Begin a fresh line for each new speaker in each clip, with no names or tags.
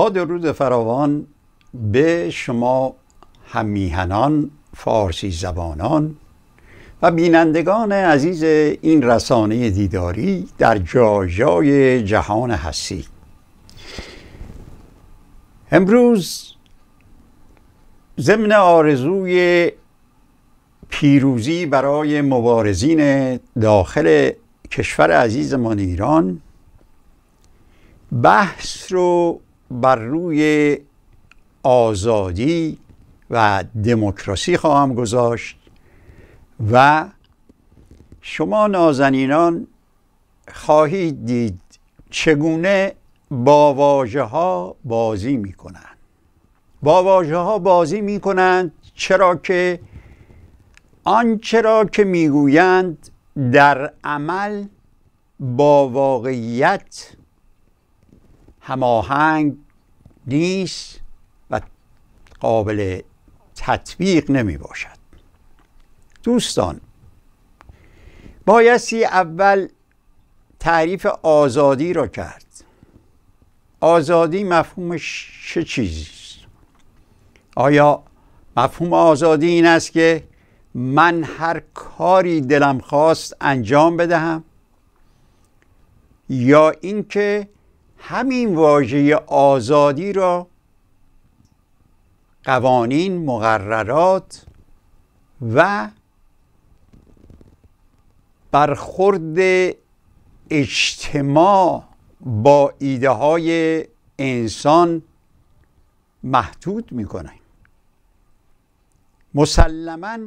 با درود فراوان به شما همیهنان فارسی زبانان و بینندگان عزیز این رسانه دیداری در جای جای جهان هستی امروز ضمن آرزوی پیروزی برای مبارزین داخل کشور عزیزمان ایران بحث رو بر روی آزادی و دموکراسی خواهم گذاشت و شما نازنینان خواهید دید چگونه با واژه ها بازی می کنند با واژه ها بازی می کنند چرا که آنچه را که میگویند در عمل با واقعیت هماهنگ نیست و قابل تطبیق نمی باشد دوستان بایستی اول تعریف آزادی را کرد آزادی مفهومش چه چیزی است آیا مفهوم آزادی این است که من هر کاری دلم خواست انجام بدهم یا اینکه همین واژه آزادی را قوانین مقررات و برخورد اجتماع با ایده های انسان محدود میکنن مسلما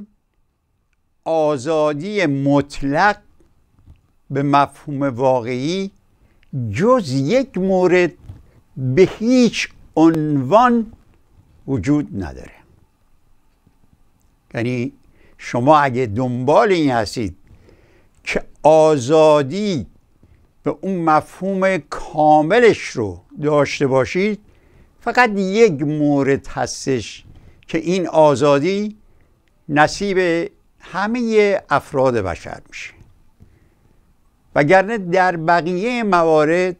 آزادی مطلق به مفهوم واقعی جز یک مورد به هیچ عنوان وجود نداره یعنی شما اگه دنبال این هستید که آزادی به اون مفهوم کاملش رو داشته باشید فقط یک مورد هستش که این آزادی نصیب همه افراد بشر میشه وگرنه در بقیه موارد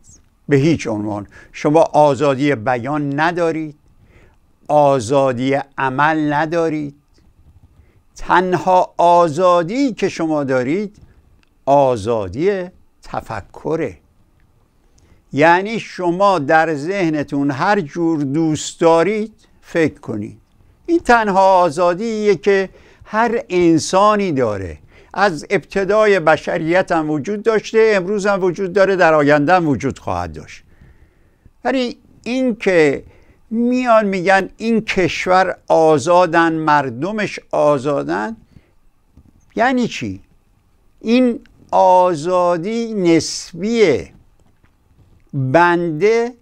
به هیچ عنوان شما آزادی بیان ندارید آزادی عمل ندارید تنها آزادی که شما دارید آزادی تفکره یعنی شما در ذهنتون هر جور دوست دارید فکر کنید این تنها آزادیه که هر انسانی داره از ابتدای بشریت هم وجود داشته امروز هم وجود داره در آینده هم وجود خواهد داشت ولی این که میان میگن این کشور آزادن مردمش آزادن یعنی چی؟ این آزادی نسبیه بنده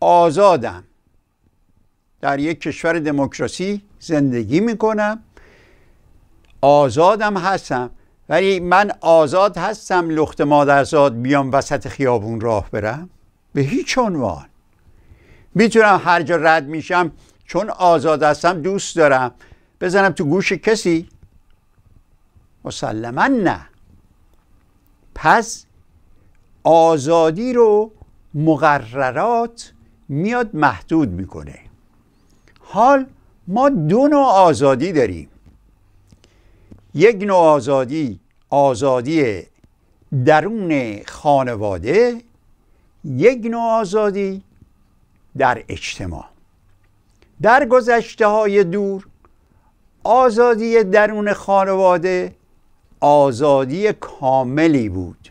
آزادم در یک کشور دموکراسی زندگی میکنم آزادم هستم ولی من آزاد هستم لخت مادرزاد بیام وسط خیابون راه برم به هیچ عنوان میتونم هر جا رد میشم چون آزاد هستم دوست دارم بزنم تو گوش کسی مسلما نه پس آزادی رو مقررات میاد محدود میکنه حال ما دو نوع آزادی داریم یک نوع آزادی آزادی درون خانواده یک نوع آزادی در اجتماع در گذشته های دور آزادی درون خانواده آزادی کاملی بود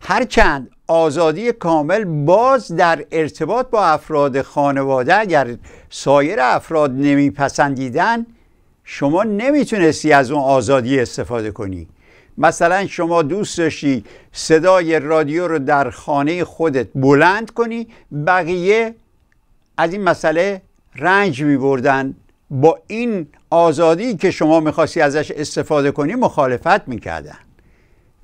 هرچند آزادی کامل باز در ارتباط با افراد خانواده اگر سایر افراد نمیپسندیدند شما نمیتونستی از اون آزادی استفاده کنی مثلا شما دوست داشتی صدای رادیو رو در خانه خودت بلند کنی بقیه از این مسئله رنج میبردن با این آزادی که شما میخواستی ازش استفاده کنی مخالفت میکردن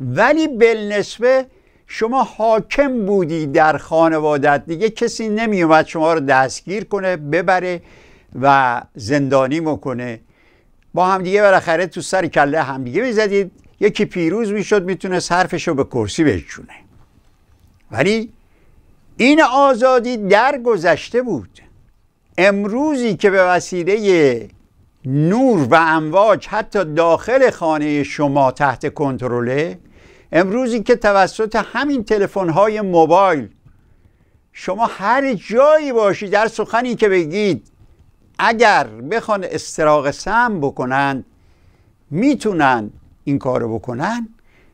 ولی بالنسبه شما حاکم بودی در خانوادت دیگه کسی نمیومد شما رو دستگیر کنه ببره و زندانی مکنه با همدیگه بالاخره تو سر کله همدیگه میزدید یکی پیروز میشد میتونست حرفش رو به کرسی بچونه ولی این آزادی در گذشته بود امروزی که به وسیله نور و امواج حتی داخل خانه شما تحت کنترله امروزی که توسط همین تلفن های موبایل شما هر جایی باشید در سخنی که بگید اگر بخوان استراق سم بکنن میتونن این کارو بکنن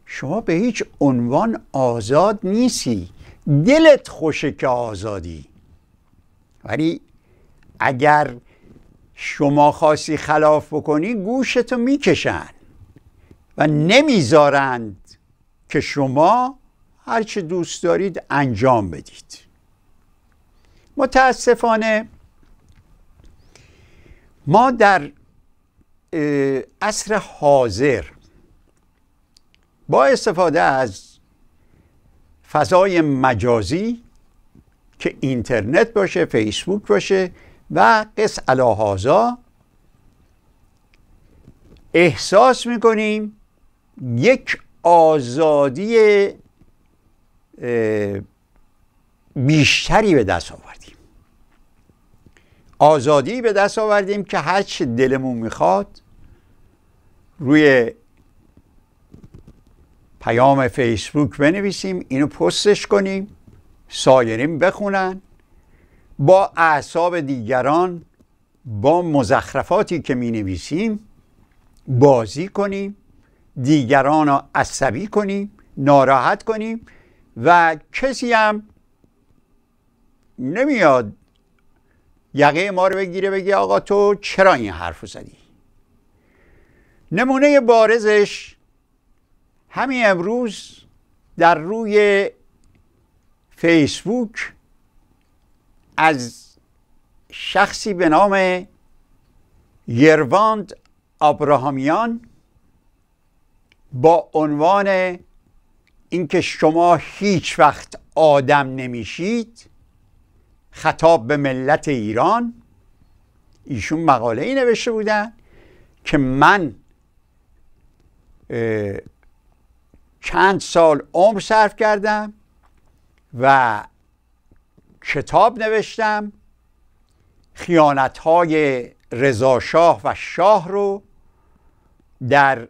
شما به هیچ عنوان آزاد نیستی دلت خوشه که آزادی ولی اگر شما خاصی خلاف بکنی گوشتو میکشن و نمیذارند که شما هرچه دوست دارید انجام بدید متاسفانه ما در عصر حاضر با استفاده از فضای مجازی که اینترنت باشه فیسبوک باشه و قص الهازا احساس میکنیم یک آزادی بیشتری به دست آورد آزادی به دست آوردیم که هر چی دلمون میخواد روی پیام فیسبوک بنویسیم اینو پستش کنیم سایرین بخونن با اعصاب دیگران با مزخرفاتی که می نویسیم بازی کنیم دیگران را عصبی کنیم ناراحت کنیم و کسی هم نمیاد یقه ما رو بگیره بگی آقا تو چرا این حرف زدی نمونه بارزش همین امروز در روی فیسبوک از شخصی به نام یرواند آبراهامیان با عنوان اینکه شما هیچ وقت آدم نمیشید خطاب به ملت ایران ایشون مقاله ای نوشته بودن که من چند سال عمر صرف کردم و کتاب نوشتم خیانت های رضا شاه و شاه رو در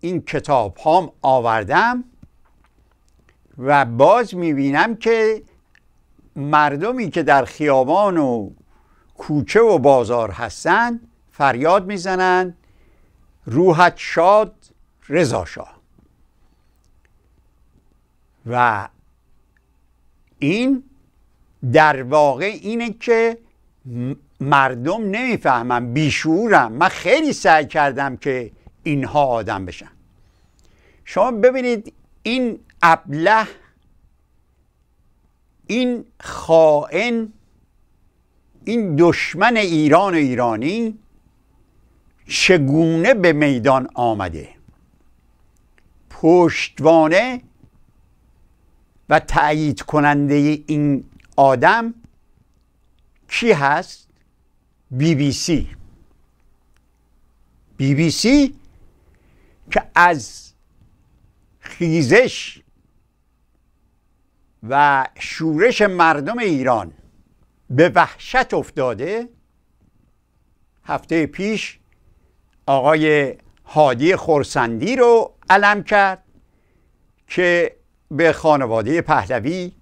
این کتاب هام آوردم و باز میبینم که مردمی که در خیابان و کوچه و بازار هستند فریاد میزنند روحت شاد رضا شاه و این در واقع اینه که مردم نمیفهمن بیشورم من خیلی سعی کردم که اینها آدم بشن شما ببینید این ابله این خائن این دشمن ایران ایرانی چگونه به میدان آمده پشتوانه و تأیید کننده این آدم کی هست؟ بی بی سی بی بی سی که از خیزش و شورش مردم ایران به وحشت افتاده هفته پیش آقای هادی خورسندی رو علم کرد که به خانواده پهلوی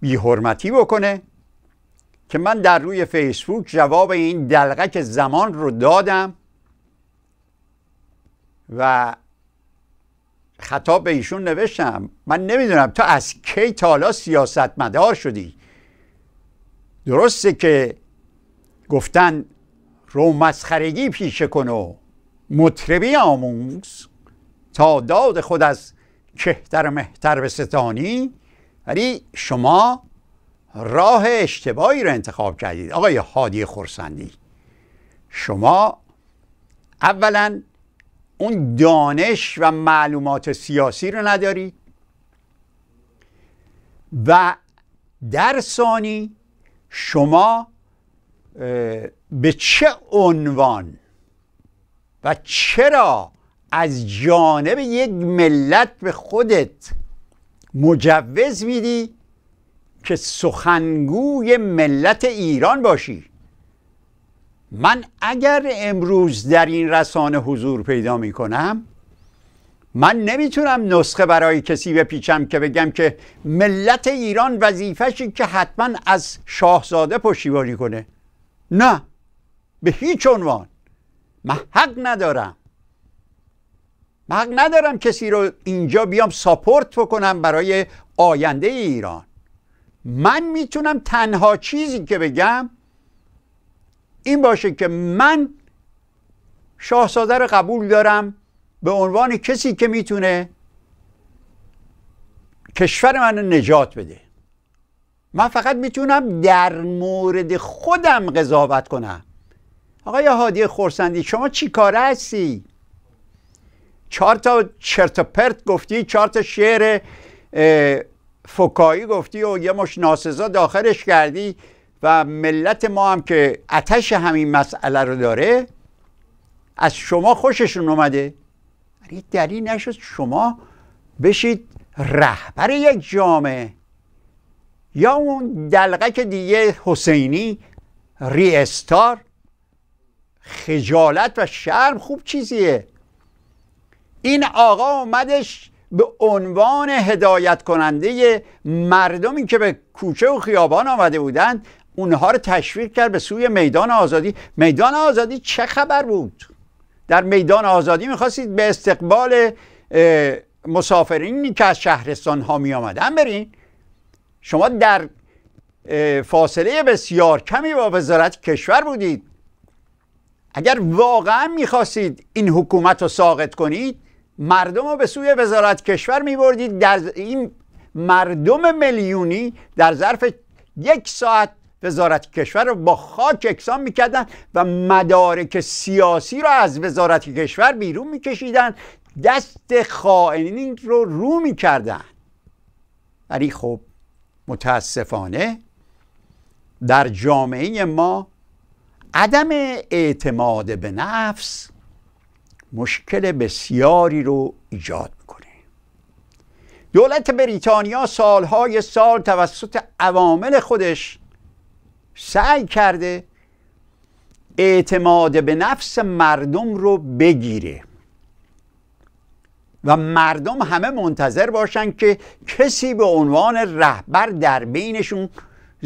بیحرمتی بکنه که من در روی فیسبوک جواب این دلغک زمان رو دادم و خطاب به ایشون نوشتم من نمیدونم تا از کی تا حالا مدار شدی درسته که گفتن رو مسخرگی پیشه کن و مطربی آموز تا داد خود از کهتر مهتر به ستانی ولی شما راه اشتباهی رو انتخاب کردید آقای هادی خورسندی شما اولا اون دانش و معلومات سیاسی رو نداری و در ثانی شما به چه عنوان و چرا از جانب یک ملت به خودت مجوز میدی که سخنگوی ملت ایران باشی من اگر امروز در این رسانه حضور پیدا می کنم من نمیتونم نسخه برای کسی بپیچم که بگم که ملت ایران وظیفش که حتما از شاهزاده پشتیبانی کنه نه به هیچ عنوان من حق ندارم من حق ندارم کسی رو اینجا بیام ساپورت بکنم برای آینده ایران من میتونم تنها چیزی که بگم این باشه که من شاهزاده رو قبول دارم به عنوان کسی که میتونه کشور من نجات بده من فقط میتونم در مورد خودم قضاوت کنم آقای هادی خورسندی شما چی کاره هستی؟ چهار تا چرت پرت گفتی چهار تا شعر فکایی گفتی و یه مش ناسزا داخلش کردی و ملت ما هم که اتش همین مسئله رو داره از شما خوششون اومده ولی یعنی دلیل نشد شما بشید رهبر یک جامعه یا اون که دیگه حسینی ریستار خجالت و شرم خوب چیزیه این آقا اومدش به عنوان هدایت کننده مردمی که به کوچه و خیابان آمده بودند اونها رو تشویق کرد به سوی میدان آزادی میدان آزادی چه خبر بود در میدان آزادی میخواستید به استقبال مسافرینی که از شهرستان ها می برین شما در فاصله بسیار کمی با وزارت کشور بودید اگر واقعا میخواستید این حکومت رو ساقط کنید مردم رو به سوی وزارت کشور میبردید در این مردم میلیونی در ظرف یک ساعت وزارت کشور رو با خاک اکسان میکردن و مدارک سیاسی رو از وزارت کشور بیرون میکشیدن دست خائنین رو رو میکردن ولی خب متاسفانه در جامعه ما عدم اعتماد به نفس مشکل بسیاری رو ایجاد میکنه دولت بریتانیا سالهای سال توسط عوامل خودش سعی کرده اعتماد به نفس مردم رو بگیره و مردم همه منتظر باشن که کسی به عنوان رهبر در بینشون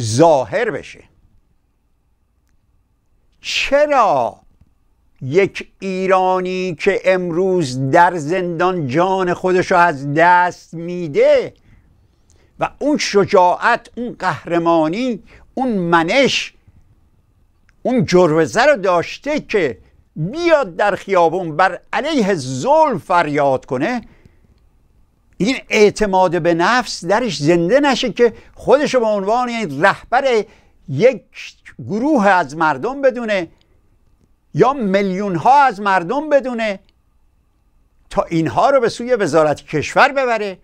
ظاهر بشه چرا یک ایرانی که امروز در زندان جان خودش رو از دست میده و اون شجاعت اون قهرمانی اون منش اون جروزه رو داشته که بیاد در خیابون بر علیه ظلم فریاد کنه این اعتماد به نفس درش زنده نشه که خودش به عنوان رهبر یک گروه از مردم بدونه یا میلیون ها از مردم بدونه تا اینها رو به سوی وزارت کشور ببره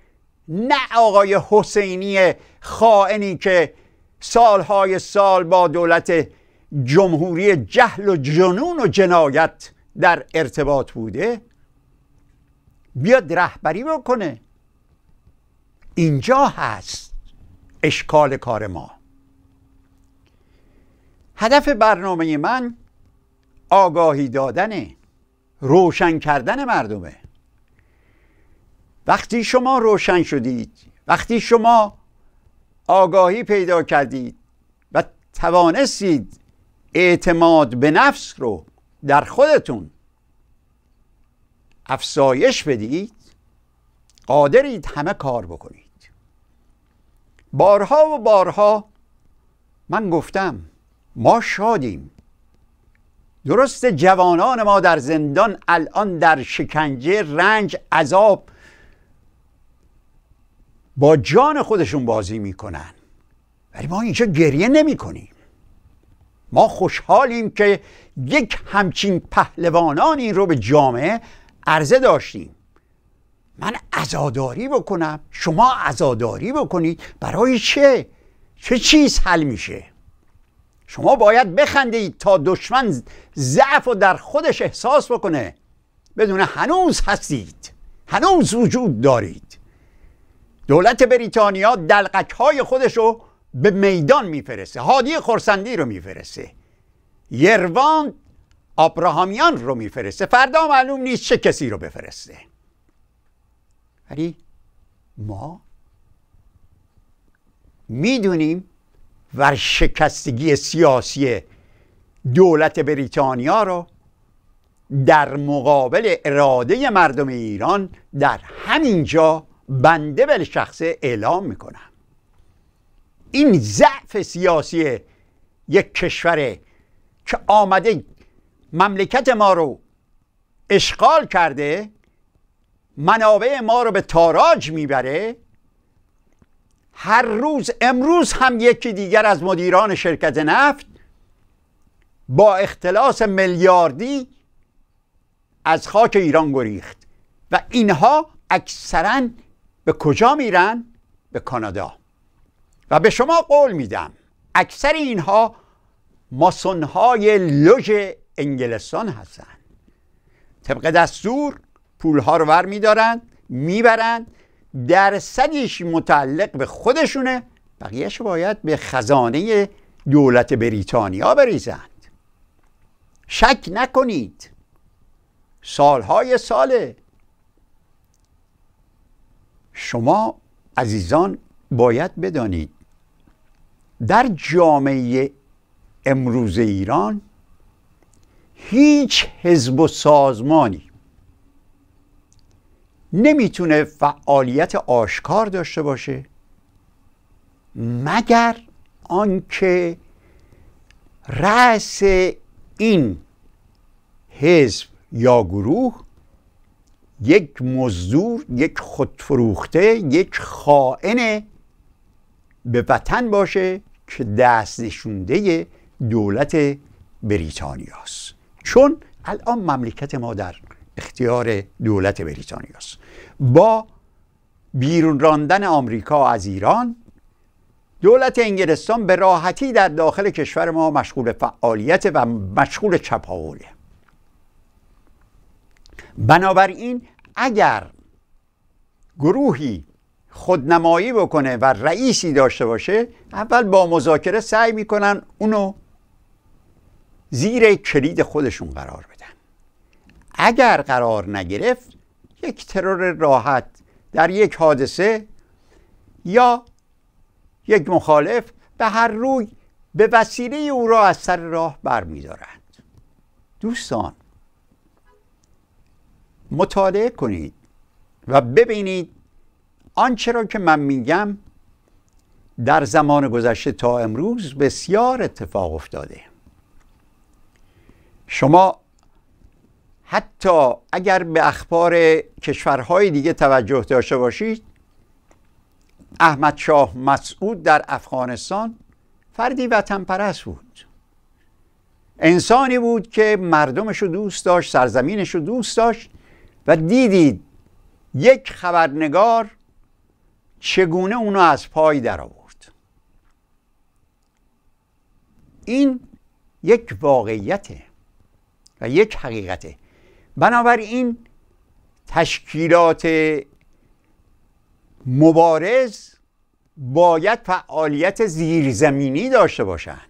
نه آقای حسینی خائنی که سالهای سال با دولت جمهوری جهل و جنون و جنایت در ارتباط بوده بیاد رهبری بکنه اینجا هست اشکال کار ما هدف برنامه من آگاهی دادن روشن کردن مردمه وقتی شما روشن شدید وقتی شما آگاهی پیدا کردید و توانستید اعتماد به نفس رو در خودتون افزایش بدید قادرید همه کار بکنید بارها و بارها من گفتم ما شادیم درست جوانان ما در زندان الان در شکنجه رنج عذاب با جان خودشون بازی میکنن ولی ما اینجا گریه نمی کنیم ما خوشحالیم که یک همچین پهلوانان این رو به جامعه عرضه داشتیم من عزاداری بکنم شما عزاداری بکنید برای چه؟ چه چیز حل میشه؟ شما باید بخندید تا دشمن ضعف و در خودش احساس بکنه بدون هنوز هستید هنوز وجود دارید دولت بریتانیا دلقک های خودش رو به میدان میفرسته هادی خورسندی رو میفرسته یروان آبراهامیان رو میفرسته فردا معلوم نیست چه کسی رو بفرسته ولی ما میدونیم ورشکستگی سیاسی دولت بریتانیا رو در مقابل اراده مردم ایران در همین جا بنده به شخص اعلام میکنم این ضعف سیاسی یک کشوره که آمده مملکت ما رو اشغال کرده منابع ما رو به تاراج میبره هر روز امروز هم یکی دیگر از مدیران شرکت نفت با اختلاس میلیاردی از خاک ایران گریخت و اینها اکثرا به کجا میرن؟ به کانادا و به شما قول میدم اکثر اینها ماسونهای لوژ انگلستان هستند طبق دستور پولها رو ور میدارن میبرن درصدیش متعلق به خودشونه بقیهش باید به خزانه دولت بریتانیا بریزند شک نکنید سالهای ساله شما عزیزان باید بدانید در جامعه امروز ایران هیچ حزب و سازمانی نمیتونه فعالیت آشکار داشته باشه مگر آنکه رأس این حزب یا گروه یک مزدور یک خودفروخته یک خائن به وطن باشه که دستشونده دولت بریتانیاست چون الان مملکت ما در اختیار دولت بریتانیاست با بیرون راندن آمریکا از ایران دولت انگلستان به راحتی در داخل کشور ما مشغول فعالیت و مشغول چپاوله بنابراین اگر گروهی خودنمایی بکنه و رئیسی داشته باشه اول با مذاکره سعی میکنن اونو زیر کلید خودشون قرار بدن اگر قرار نگرفت یک ترور راحت در یک حادثه یا یک مخالف به هر روی به وسیله او را از سر راه برمیدارند دوستان مطالعه کنید و ببینید آنچه را که من میگم در زمان گذشته تا امروز بسیار اتفاق افتاده شما حتی اگر به اخبار کشورهای دیگه توجه داشته باشید احمد شاه مسعود در افغانستان فردی وطن پرست بود انسانی بود که مردمش رو دوست داشت سرزمینش رو دوست داشت و دیدید یک خبرنگار چگونه اونو از پای در آورد این یک واقعیته و یک حقیقته بنابراین تشکیلات مبارز باید فعالیت زیرزمینی داشته باشند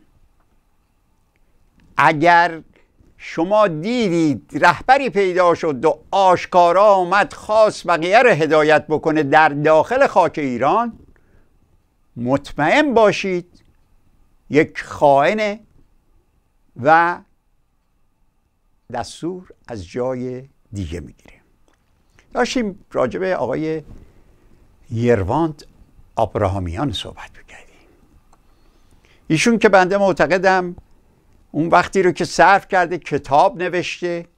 اگر شما دیدید رهبری پیدا شد و آشکارا آمد خاص بقیه رو هدایت بکنه در داخل خاک ایران مطمئن باشید یک خائنه و دستور از جای دیگه میگیره داشتیم راجبه آقای یرواند آبراهامیان صحبت میکردیم ایشون که بنده معتقدم اون وقتی رو که صرف کرده کتاب نوشته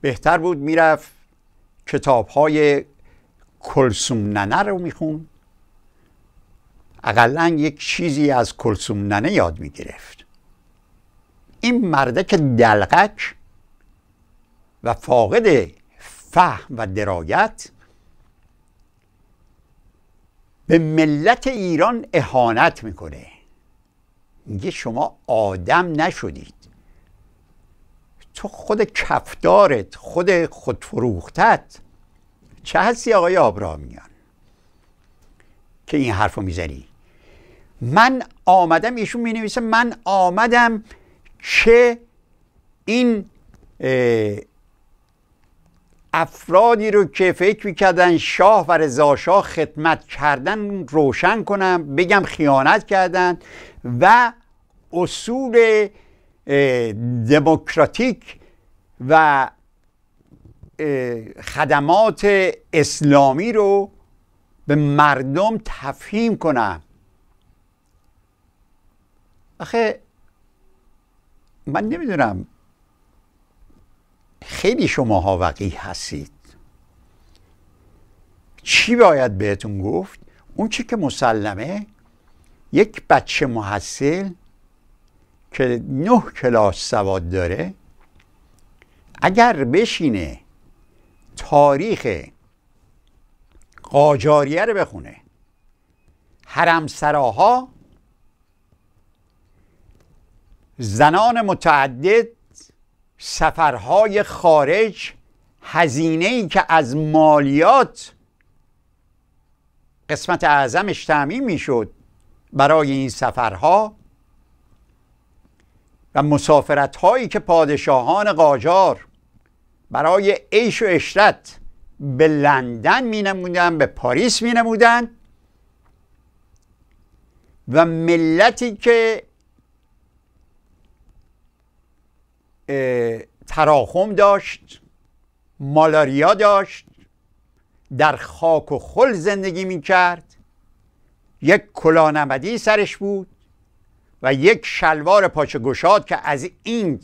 بهتر بود میرفت کتاب های کلسوم ننه رو میخون اقلا یک چیزی از کلسوم ننه یاد میگرفت این که دلغک و فاقد فهم و درایت به ملت ایران اهانت میکنه میگه شما آدم نشدید تو خود کفدارت خود خودفروختت چه هستی آقای آبرامیان که این حرف رو میزنی من آمدم ایشون می نویسه من آمدم چه این افرادی رو که فکر میکردن شاه و رضاشاه خدمت کردن روشن کنم بگم خیانت کردن و اصول دموکراتیک و خدمات اسلامی رو به مردم تفهیم کنم آخه من نمیدونم خیلی شماها وقی هستید چی باید بهتون گفت اون چی که مسلمه یک بچه محصل که نه کلاس سواد داره اگر بشینه تاریخ قاجاریه رو بخونه حرمسراها زنان متعدد سفرهای خارج هزینه ای که از مالیات قسمت اعظمش تعمین میشد برای این سفرها و مسافرت هایی که پادشاهان قاجار برای عیش و اشرت به لندن می نمودن به پاریس می نمودن و ملتی که تراخم داشت مالاریا داشت در خاک و خل زندگی می کرد یک کلانمدی سرش بود و یک شلوار پاچه گشاد که از این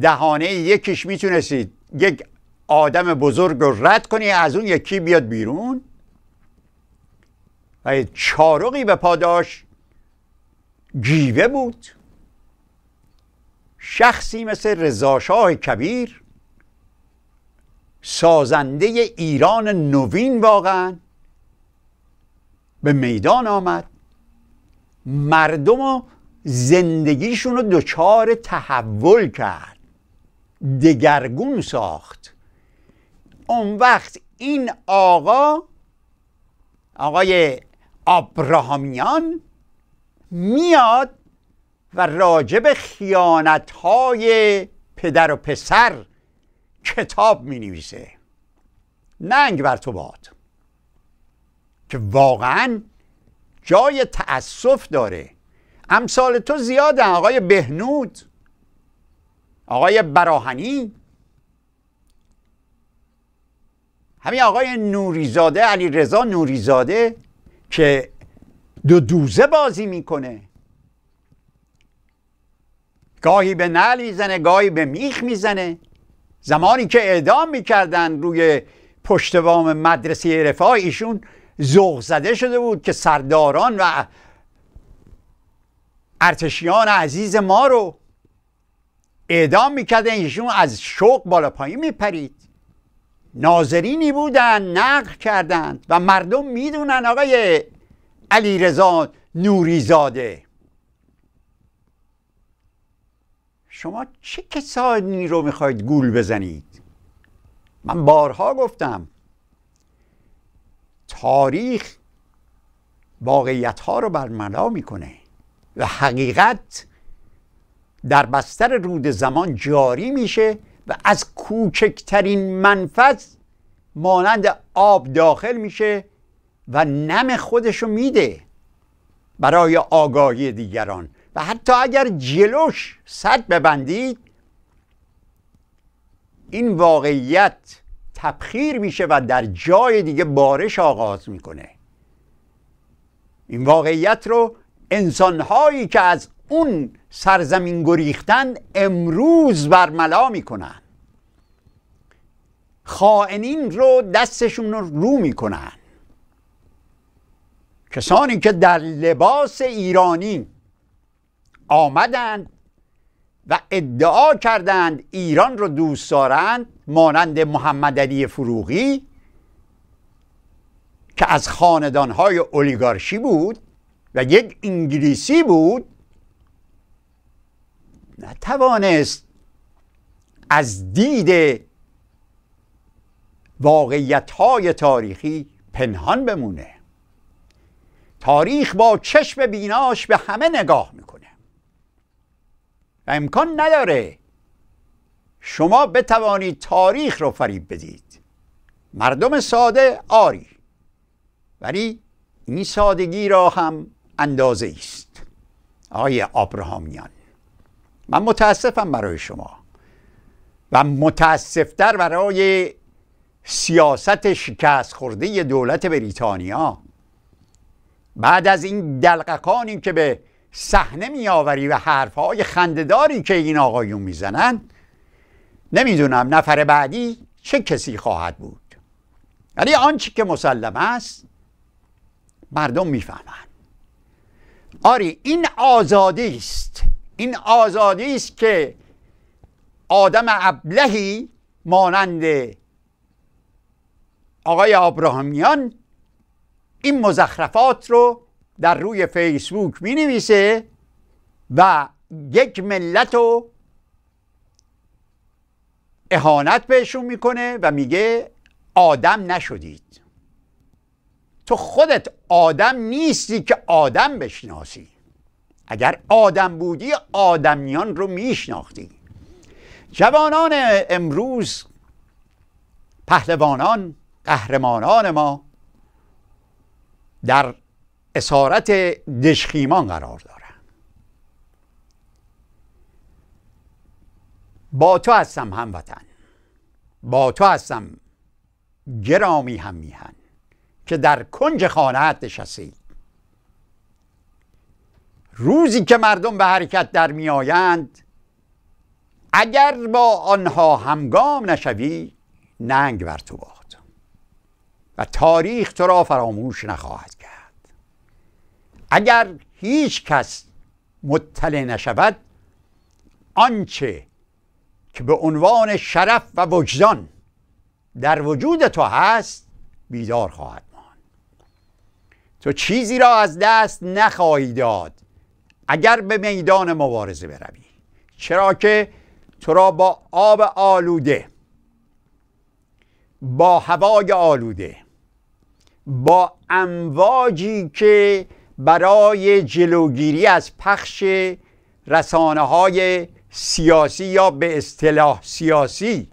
دهانه یکیش میتونستید یک آدم بزرگ رو رد کنی از اون یکی بیاد بیرون و چارقی به پاداش گیوه بود شخصی مثل رضاشاه کبیر سازنده ایران نوین واقعا به میدان آمد مردم و زندگیشون رو دچار تحول کرد دگرگون ساخت اون وقت این آقا آقای ابراهامیان میاد و راجب های پدر و پسر کتاب می نویسه ننگ بر تو باد که واقعا جای تأسف داره امثال تو زیاده آقای بهنود آقای براهنی همین آقای نوریزاده علی رضا نوریزاده که دو دوزه بازی میکنه گاهی به نل میزنه گاهی به میخ میزنه زمانی که اعدام میکردن روی پشت بام مدرسه رفاه ایشون زوغ زده شده بود که سرداران و ارتشیان عزیز ما رو اعدام میکردن ایشون از شوق بالا پایین میپرید ناظرینی بودن نقل کردند و مردم میدونن آقای علیرضا نوری زاده شما چه کسانی رو میخواید گول بزنید من بارها گفتم تاریخ واقعیت ها رو برملا میکنه و حقیقت در بستر رود زمان جاری میشه و از کوچکترین منفذ مانند آب داخل میشه و نم خودشو میده برای آگاهی دیگران و حتی اگر جلوش صد ببندید این واقعیت تبخیر میشه و در جای دیگه بارش آغاز میکنه این واقعیت رو انسانهایی که از اون سرزمین گریختن امروز برملا میکنن خائنین رو دستشون رو, رو میکنن کسانی که در لباس ایرانی آمدند و ادعا کردند ایران رو دوست دارند مانند محمد علی فروغی که از خاندانهای اولیگارشی بود و یک انگلیسی بود نتوانست از دید واقعیت تاریخی پنهان بمونه تاریخ با چشم بیناش به همه نگاه و امکان نداره شما بتوانید تاریخ رو فریب بدید مردم ساده آری ولی این سادگی را هم اندازه است آقای آبراهامیان من متاسفم برای شما و متاسفتر برای سیاست شکست خورده دولت بریتانیا بعد از این دلقکانی که به صحنه میآوری و حرفهای خندداری که این آقایون میزنن نمیدونم نفر بعدی چه کسی خواهد بود ولی آنچه که مسلم است مردم میفهمن. آری این آزادی است این آزادی است که آدم ابلهی مانند آقای ابراهیمیان این مزخرفات رو در روی فیسبوک می نویسه و یک ملت رو اهانت بهشون میکنه و میگه آدم نشدید تو خودت آدم نیستی که آدم بشناسی اگر آدم بودی آدمیان رو میشناختی جوانان امروز پهلوانان قهرمانان ما در اسارت دشخیمان قرار دارم با تو هستم هموطن با تو هستم گرامی هم میهن که در کنج خانهت نشستی روزی که مردم به حرکت در میآیند اگر با آنها همگام نشوی ننگ بر تو باد و تاریخ تو را فراموش نخواهد اگر هیچ کس مطلع نشود آنچه که به عنوان شرف و وجدان در وجود تو هست بیدار خواهد ماند تو چیزی را از دست نخواهی داد اگر به میدان مبارزه بروی چرا که تو را با آب آلوده با هوای آلوده با امواجی که برای جلوگیری از پخش رسانه های سیاسی یا به اصطلاح سیاسی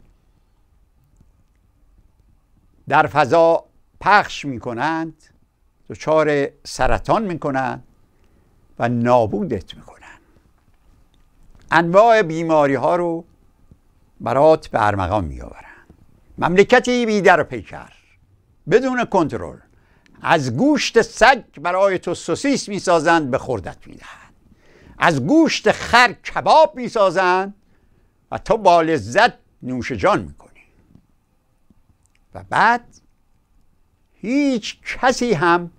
در فضا پخش می کنند دچار سرطان می کنند و نابودت می کنند انواع بیماری ها رو برات به ارمغان می آورند مملکتی بی در پیکر بدون کنترل از گوشت سگ برای تو سوسیس میسازند به خوردت میدهند از گوشت خر کباب میسازند و تو با لذت نوش جان میکنی و بعد هیچ کسی هم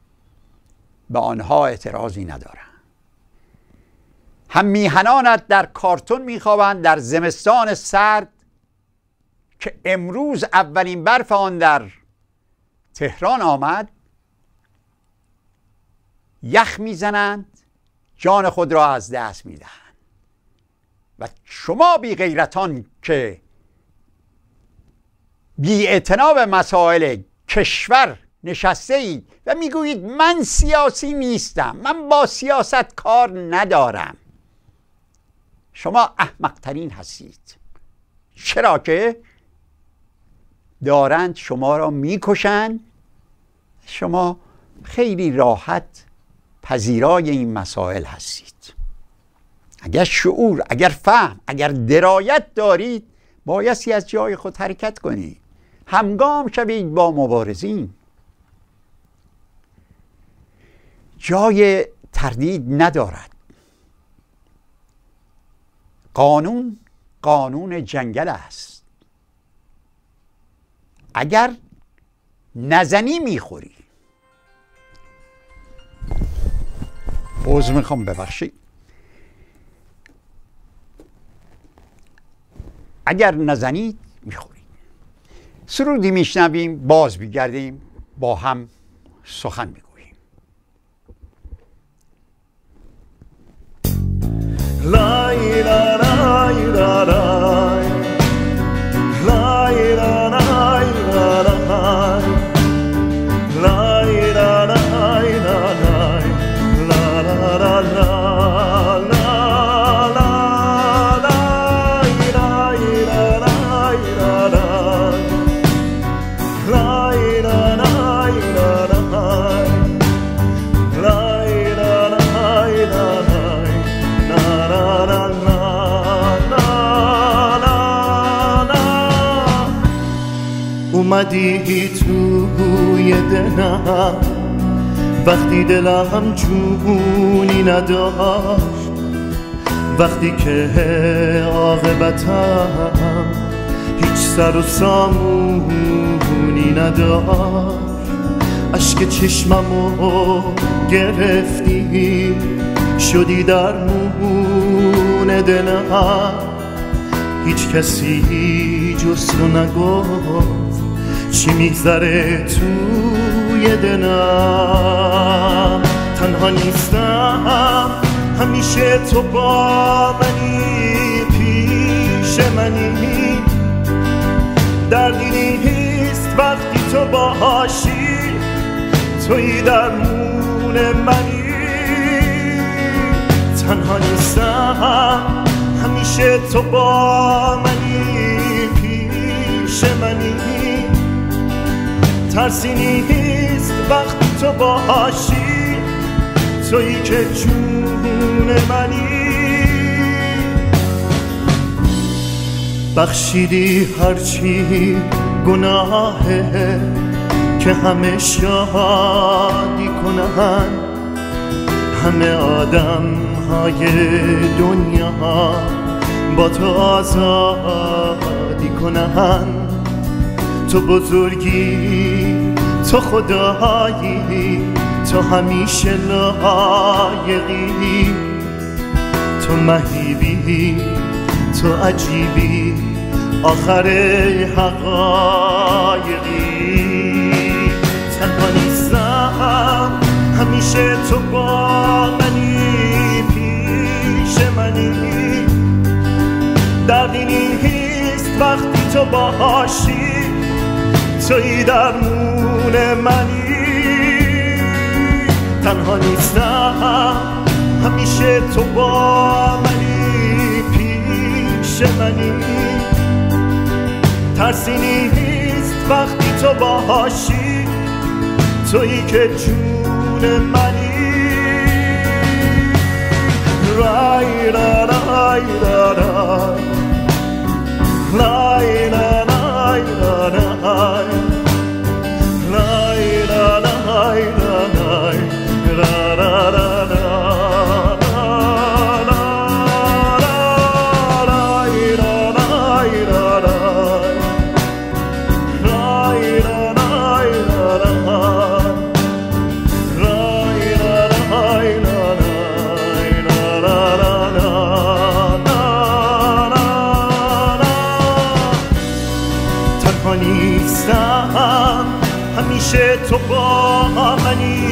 به آنها اعتراضی ندارند هم میهنانت در کارتون میخوابند در زمستان سرد که امروز اولین برف آن در تهران آمد یخ میزنند جان خود را از دست میدهند و شما بی غیرتان که بی به مسائل کشور نشسته اید و میگویید من سیاسی نیستم من با سیاست کار ندارم شما احمقترین هستید چرا که دارند شما را میکشند شما خیلی راحت پذیرای این مسائل هستید اگر شعور اگر فهم اگر درایت دارید بایستی از جای خود حرکت کنید همگام شوید با مبارزین جای تردید ندارد قانون قانون جنگل است اگر نزنی میخوری عوض میخوام ببخشید اگر نزنید میخورید سرودی میشنویم باز میگردیم با هم سخن میگوییم
لای اومدی توی دلم وقتی دلم جونی نداشت وقتی که عاقبتم هیچ سر و سامونی نداشت اشک چشممو گرفتی شدی در مون دلم هیچ کسی جز تو نگفت چی میگذره توی دنام تنها نیستم همیشه تو با منی پیش منی دردی نیست وقتی تو باهاشی توی مون منی تنها نیستم همیشه تو با منی پیش منی ترسی نیست وقت تو با تو تویی که جون منی بخشیدی هرچی گناهه که همه شادی کنن همه آدم های دنیا با تو آزادی کنن تو بزرگی تو خدایی تو همیشه لایقی تو مهیبی تو عجیبی آخر حقایقی تنها نیستم همیشه تو با منی پیش منی دردی نیست وقتی تو باشی توی درمون منی تنها نیستم همیشه تو با منی پیش منی ترسی نیست وقتی تو باهاشی تویی که جون منی رای را رای را رای رای heart تنها نیستم همیشه تو با منی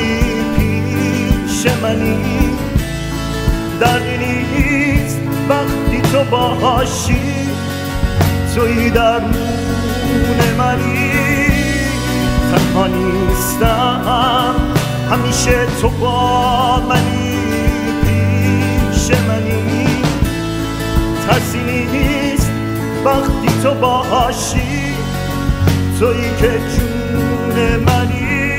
پیش منی دردی نیست وقتی تو باشی توی درمون منی تنها نیستم همیشه تو با منی پیش منی ترسی نیست وقتی تو باشی تویی که جون منی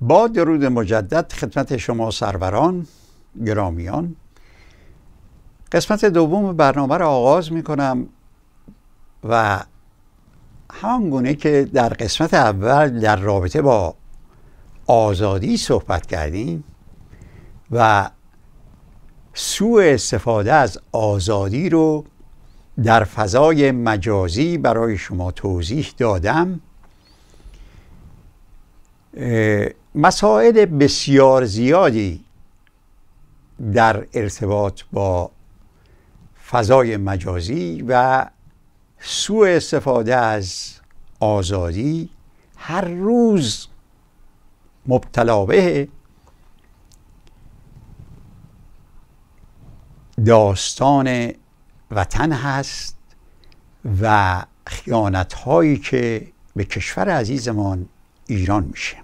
با درود مجدد خدمت شما سروران گرامیان قسمت دوم برنامه را آغاز می کنم و همان گونه که در قسمت اول در رابطه با آزادی صحبت کردیم و سوء استفاده از آزادی رو در فضای مجازی برای شما توضیح دادم مسائل بسیار زیادی در ارتباط با فضای مجازی و سوء استفاده از آزادی هر روز مبتلا به داستان وطن هست و خیانت هایی که به کشور عزیزمان ایران میشه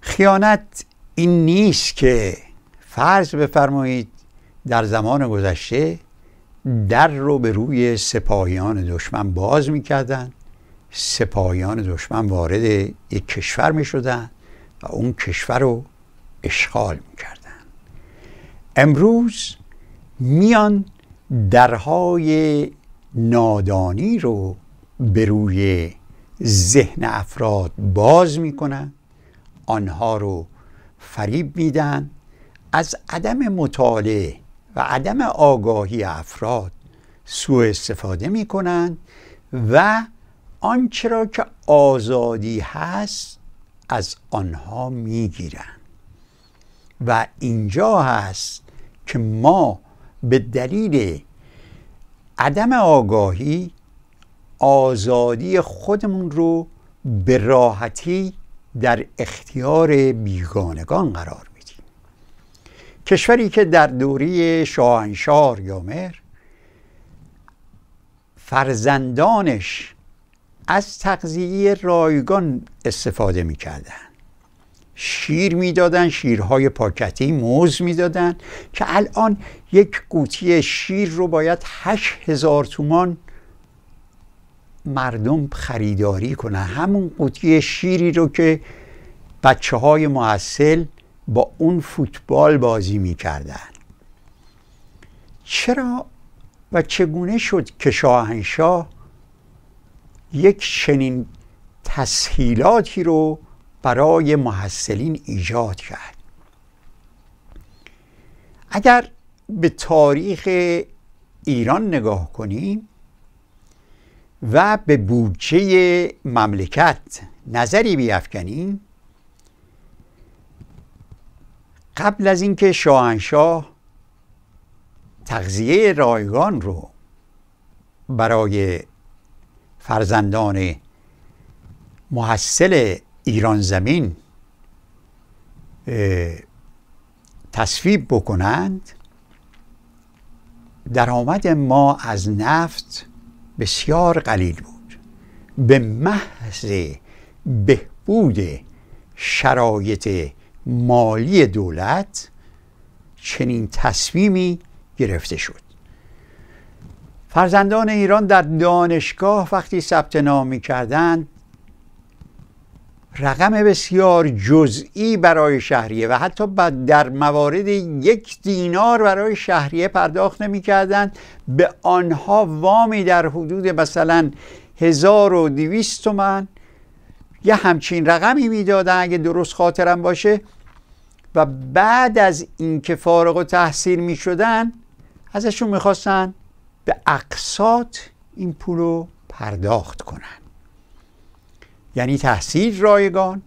خیانت این نیست که فرض بفرمایید در زمان گذشته در رو به روی سپاهیان دشمن باز میکردن سپاهیان دشمن وارد یک کشور میشدن و اون کشور رو اشغال میکردن امروز میان درهای نادانی رو به روی ذهن افراد باز میکنن آنها رو فریب میدن از عدم مطالعه و عدم آگاهی افراد سوء استفاده میکنن و آنچه را که آزادی هست از آنها میگیرن و اینجا هست که ما به دلیل عدم آگاهی آزادی خودمون رو به راحتی در اختیار بیگانگان قرار میدیم کشوری که در دوری شاهنشار یا مر فرزندانش از تغذیه رایگان استفاده میکردن شیر میدادن شیرهای پاکتی موز میدادن که الان یک قوطی شیر رو باید هزار تومان مردم خریداری کنن همون قوطی شیری رو که بچه های معسل با اون فوتبال بازی میکردن چرا و چگونه شد که شاهنشاه یک چنین تسهیلاتی رو برای محصلین ایجاد کرد اگر به تاریخ ایران نگاه کنیم و به بودجه مملکت نظری بیافکنیم قبل از اینکه شاهنشاه تغذیه رایگان رو برای فرزندان محصل ایران زمین تصویب بکنند درآمد ما از نفت بسیار قلیل بود به محض بهبود شرایط مالی دولت چنین تصمیمی گرفته شد فرزندان ایران در دانشگاه وقتی ثبت نام می کردند رقم بسیار جزئی برای شهریه و حتی در موارد یک دینار برای شهریه پرداخت نمی به آنها وامی در حدود مثلا 1200 تومن یه همچین رقمی میدادن اگه درست خاطرم باشه و بعد از اینکه فارغ و تحصیل می شدن ازشون میخواستن به اقساط این پول رو پرداخت کنن یعنی تحصیل رایگان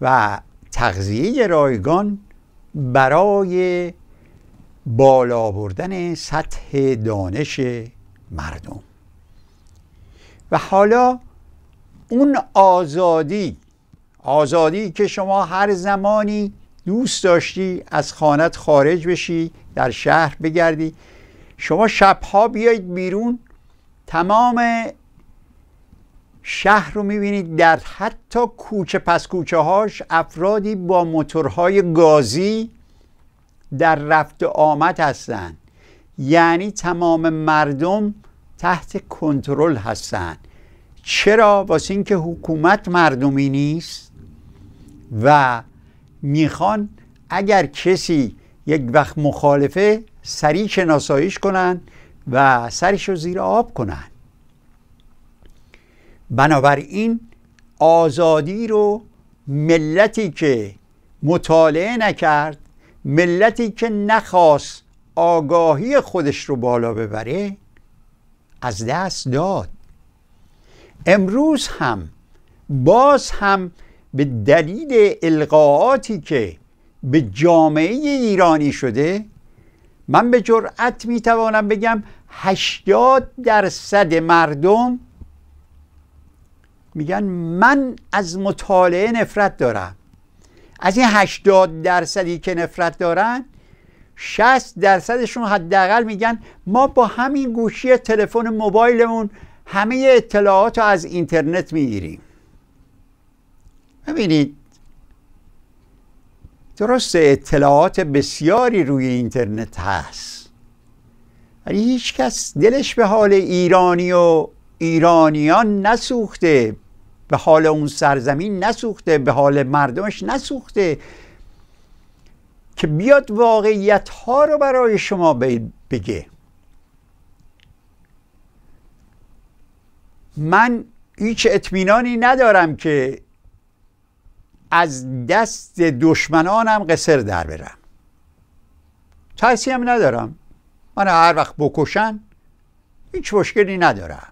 و تغذیه رایگان برای بالا بردن سطح دانش مردم و حالا اون آزادی آزادی که شما هر زمانی دوست داشتی از خانت خارج بشی در شهر بگردی شما شبها بیایید بیرون تمام شهر رو میبینید در حتی کوچه پس کوچه هاش افرادی با موتورهای گازی در رفت آمد هستند یعنی تمام مردم تحت کنترل هستند چرا واسه اینکه حکومت مردمی نیست و میخوان اگر کسی یک وقت مخالفه سریع شناساییش کنن و سرش رو زیر آب کنن بنابراین آزادی رو ملتی که مطالعه نکرد ملتی که نخواست آگاهی خودش رو بالا ببره از دست داد امروز هم باز هم به دلیل القاعاتی که به جامعه ایرانی شده من به جرأت میتوانم بگم 80 درصد مردم میگن من از مطالعه نفرت دارم از این 80 درصدی که نفرت دارن 60 درصدشون حداقل میگن ما با همین گوشی تلفن موبایلمون همه اطلاعات رو از اینترنت میگیریم ببینید درست اطلاعات بسیاری روی اینترنت هست ولی هیچکس دلش به حال ایرانی و ایرانیان نسوخته به حال اون سرزمین نسوخته به حال مردمش نسوخته که بیاد واقعیت ها رو برای شما بگه من هیچ اطمینانی ندارم که از دست دشمنانم قصر در برم ترسی هم ندارم من هر وقت بکشن هیچ مشکلی ندارم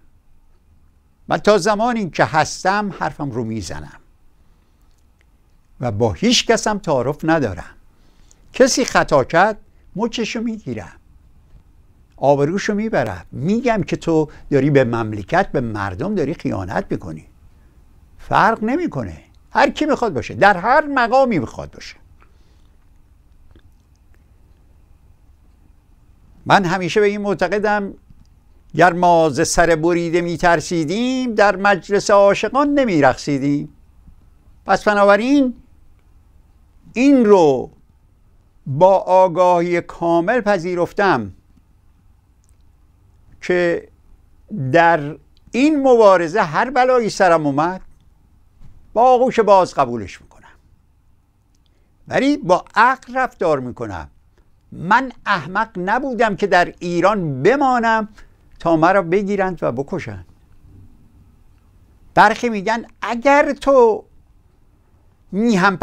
من تا زمانی که هستم حرفم رو میزنم و با هیچ کسم تعارف ندارم کسی خطا کرد مچشو میگیرم آبروشو میبرم میگم که تو داری به مملکت به مردم داری خیانت میکنی فرق نمیکنه هر کی میخواد باشه در هر مقامی میخواد باشه من همیشه به این معتقدم گر ما ز سر بریده میترسیدیم در مجلس عاشقان رقصیدیم. پس بنابراین این رو با آگاهی کامل پذیرفتم که در این مبارزه هر بلایی سرم اومد با آغوش باز قبولش میکنم ولی با عقل رفتار میکنم من احمق نبودم که در ایران بمانم تا مرا بگیرند و بکشند برخی میگن اگر تو میهم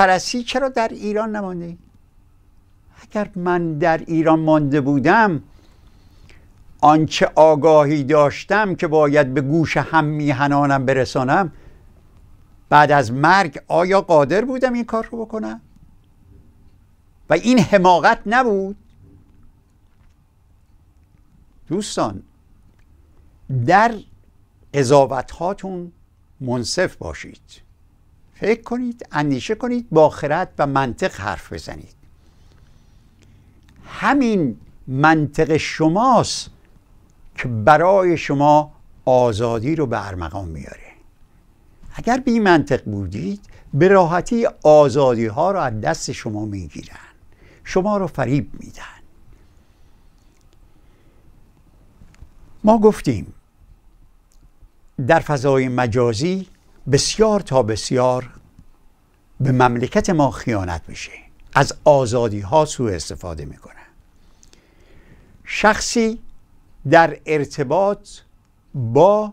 چرا در ایران نمانده اگر من در ایران مانده بودم آنچه آگاهی داشتم که باید به گوش هم میهنانم برسانم بعد از مرگ آیا قادر بودم این کار رو بکنم و این حماقت نبود دوستان در اضافت هاتون منصف باشید فکر کنید اندیشه کنید با خرد و منطق حرف بزنید همین منطق شماست که برای شما آزادی رو به ارمغان میاره اگر بی منطق بودید به راحتی آزادی ها رو از دست شما میگیرن شما رو فریب میدن ما گفتیم در فضای مجازی بسیار تا بسیار به مملکت ما خیانت میشه از آزادی ها سوء استفاده میکنه شخصی در ارتباط با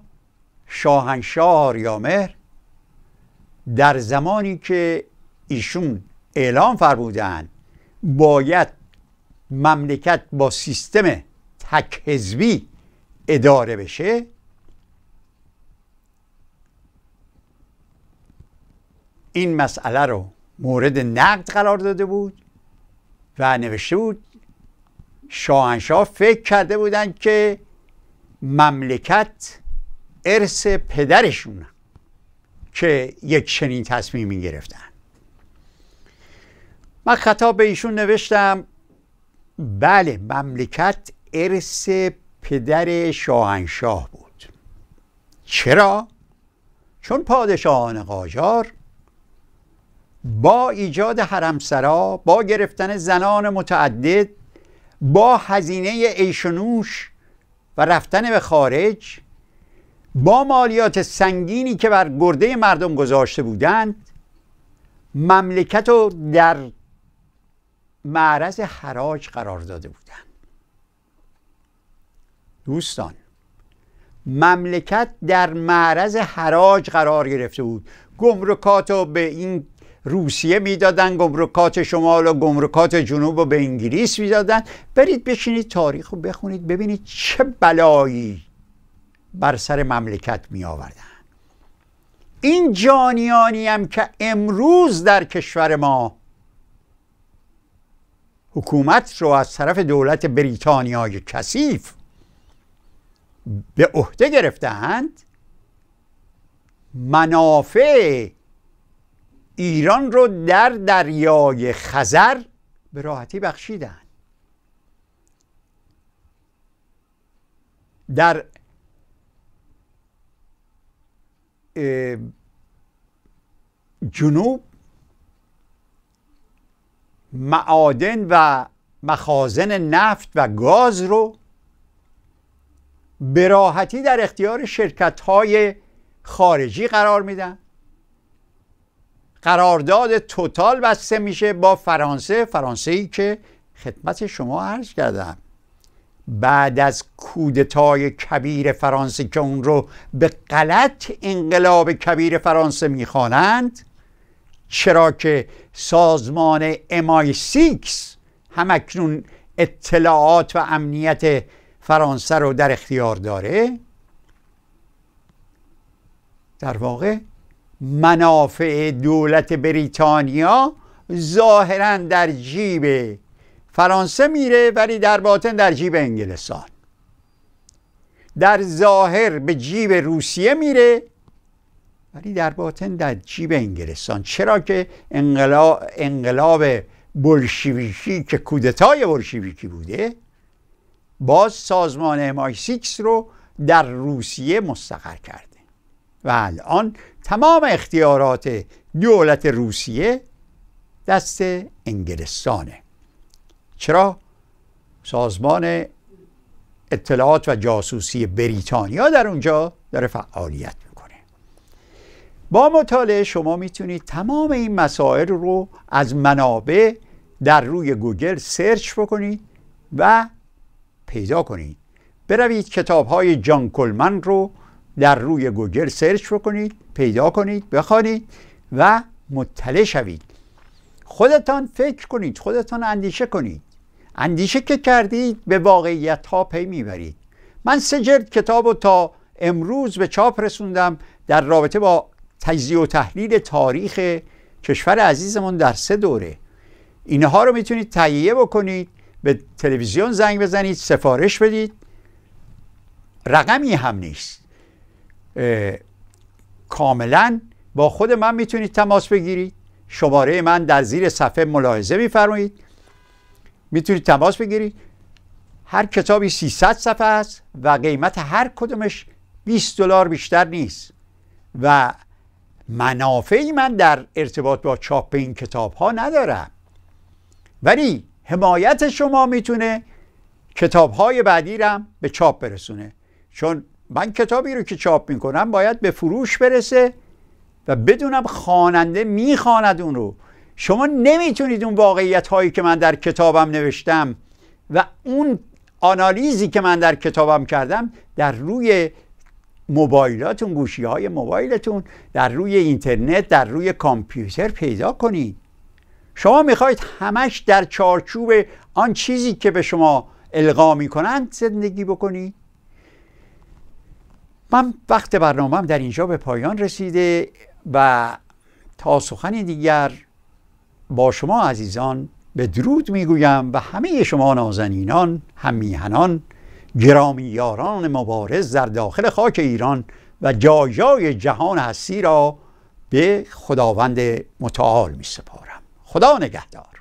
شاهنشاه آریامهر در زمانی که ایشون اعلام فرمودن باید مملکت با سیستم تک اداره بشه این مسئله رو مورد نقد قرار داده بود و نوشته بود شاهنشاه فکر کرده بودند که مملکت ارث پدرشون که یک چنین تصمیمی گرفتن من خطاب به ایشون نوشتم بله مملکت ارث پدر شاهنشاه بود چرا؟ چون پادشاهان قاجار با ایجاد حرمسرا با گرفتن زنان متعدد با هزینه ایشنوش و رفتن به خارج با مالیات سنگینی که بر گرده مردم گذاشته بودند مملکت رو در معرض حراج قرار داده بودند دوستان مملکت در معرض حراج قرار گرفته بود گمرکات رو به این روسیه میدادن گمرکات شمال و گمرکات جنوب و به انگلیس میدادن برید بشینید تاریخ رو بخونید ببینید چه بلایی بر سر مملکت می آوردن این جانیانی هم که امروز در کشور ما حکومت رو از طرف دولت بریتانیای کثیف به عهده گرفتند منافع ایران رو در دریای خزر به راحتی بخشیدن در جنوب معادن و مخازن نفت و گاز رو به راحتی در اختیار شرکت های خارجی قرار میدن قرارداد توتال بسته میشه با فرانسه فرانسه ای که خدمت شما عرض کردم بعد از کودتای کبیر فرانسه که اون رو به غلط انقلاب کبیر فرانسه میخوانند چرا که سازمان امای 6 همکنون اطلاعات و امنیت فرانسه رو در اختیار داره در واقع منافع دولت بریتانیا ظاهرا در جیب فرانسه میره ولی در باطن در جیب انگلستان در ظاهر به جیب روسیه میره ولی در باطن در جیب انگلستان چرا که انقلاب, انقلاب بلشویکی که کودتای بلشویکی بوده باز سازمان امای سیکس رو در روسیه مستقر کرد و الان تمام اختیارات دولت روسیه دست انگلستانه چرا سازمان اطلاعات و جاسوسی بریتانیا در اونجا داره فعالیت میکنه با مطالعه شما میتونید تمام این مسائل رو از منابع در روی گوگل سرچ بکنید و پیدا کنید بروید کتاب های جان کلمن رو در روی گوگل سرچ بکنید پیدا کنید بخوانید و مطلع شوید خودتان فکر کنید خودتان اندیشه کنید اندیشه که کردید به واقعیت ها پی میبرید من سه جلد کتاب و تا امروز به چاپ رسوندم در رابطه با تجزیه و تحلیل تاریخ کشور عزیزمون در سه دوره اینها رو میتونید تهیه بکنید به تلویزیون زنگ بزنید سفارش بدید رقمی هم نیست کاملا با خود من میتونید تماس بگیرید شماره من در زیر صفحه ملاحظه میفرمایید میتونید تماس بگیرید هر کتابی 300 صفحه است و قیمت هر کدومش 20 دلار بیشتر نیست و منافعی من در ارتباط با چاپ این کتاب ها ندارم ولی حمایت شما میتونه کتاب های بعدی رم به چاپ برسونه چون من کتابی رو که چاپ میکنم باید به فروش برسه و بدونم خواننده میخواند اون رو شما نمیتونید اون واقعیت هایی که من در کتابم نوشتم و اون آنالیزی که من در کتابم کردم در روی موبایلاتون گوشی های موبایلتون در روی اینترنت در روی کامپیوتر پیدا کنید شما میخواید همش در چارچوب آن چیزی که به شما القا میکنند زندگی بکنید من وقت برنامه در اینجا به پایان رسیده و تا سخن دیگر با شما عزیزان به درود میگویم و همه شما نازنینان همیهنان گرامی یاران مبارز در داخل خاک ایران و جای جهان هستی را به خداوند متعال می سپارم خدا نگهدار